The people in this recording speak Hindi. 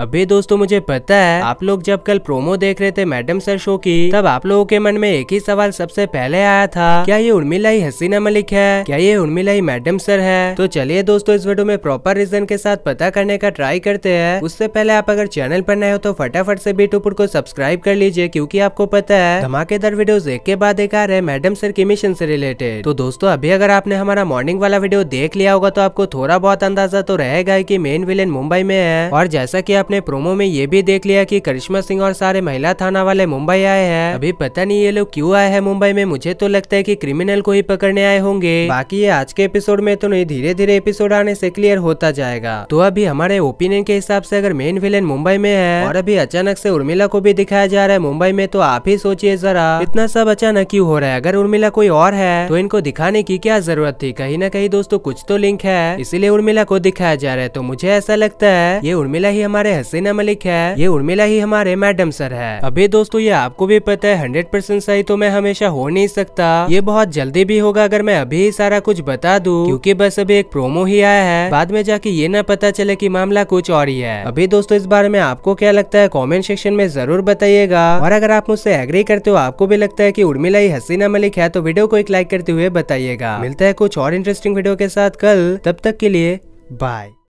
अबे दोस्तों मुझे पता है आप लोग जब कल प्रोमो देख रहे थे मैडम सर शो की तब आप लोगों के मन में एक ही सवाल सबसे पहले आया था क्या ये उर्मिलाई हसीना मलिक है क्या ये उर्मिलाई मैडम सर है तो चलिए दोस्तों इस वीडियो में प्रॉपर रीजन के साथ पता करने का ट्राई करते हैं उससे पहले आप अगर चैनल पर नए हो तो फटाफट से बी को सब्सक्राइब कर लीजिए क्यूँकी आपको पता है धमाकेदार वीडियो एक के बाद एक आ रहे मैडम सर के मिशन से रिलेटेड तो दोस्तों अभी अगर आपने हमारा मॉर्निंग वाला वीडियो देख लिया होगा तो आपको थोड़ा बहुत अंदाजा तो रहेगा की मेन विलेन मुंबई में है और जैसा की अपने प्रोमो में ये भी देख लिया की करिश्मा सिंह और सारे महिला थाना वाले मुंबई आए हैं अभी पता नहीं ये लोग क्यूँ आए हैं मुंबई में मुझे तो लगता है की क्रिमिनल को ही पकड़ने आए होंगे बाकी ये आज के एपिसोड में तो नहीं धीरे धीरे एपिसोड आने से क्लियर होता जाएगा तो अभी हमारे ओपिनियन के हिसाब से अगर मेन विलेन मुंबई में है और अभी अचानक से उर्मिला को भी दिखाया जा रहा है मुंबई में तो आप ही सोचिए जरा इतना सब अचानक क्यूँ हो रहा है अगर उर्मिला कोई और है तो इनको दिखाने की क्या जरूरत थी कहीं ना कहीं दोस्तों कुछ तो लिंक है इसीलिए उर्मिला को दिखाया जा रहा है तो मुझे ऐसा लगता है ये उर्मिला ही हमारे हसीना मलिक है ये उर्मिला ही हमारे मैडम सर है अभी दोस्तों ये आपको भी पता है हंड्रेड परसेंट सही तो मैं हमेशा हो नहीं सकता ये बहुत जल्दी भी होगा अगर मैं अभी सारा कुछ बता दू क्यूँकी बस अभी एक प्रोमो ही आया है बाद में जाके ये न पता चले की मामला कुछ और ही है अभी दोस्तों इस बारे में आपको क्या लगता है कॉमेंट सेक्शन में जरूर बताइएगा और अगर आप मुझसे एग्री करते हो आपको भी लगता है की उर्मिला ही हसीना मलिक है तो वीडियो को एक लाइक करते हुए बताइएगा मिलता है कुछ और इंटरेस्टिंग वीडियो के साथ कल तब तक के लिए बाय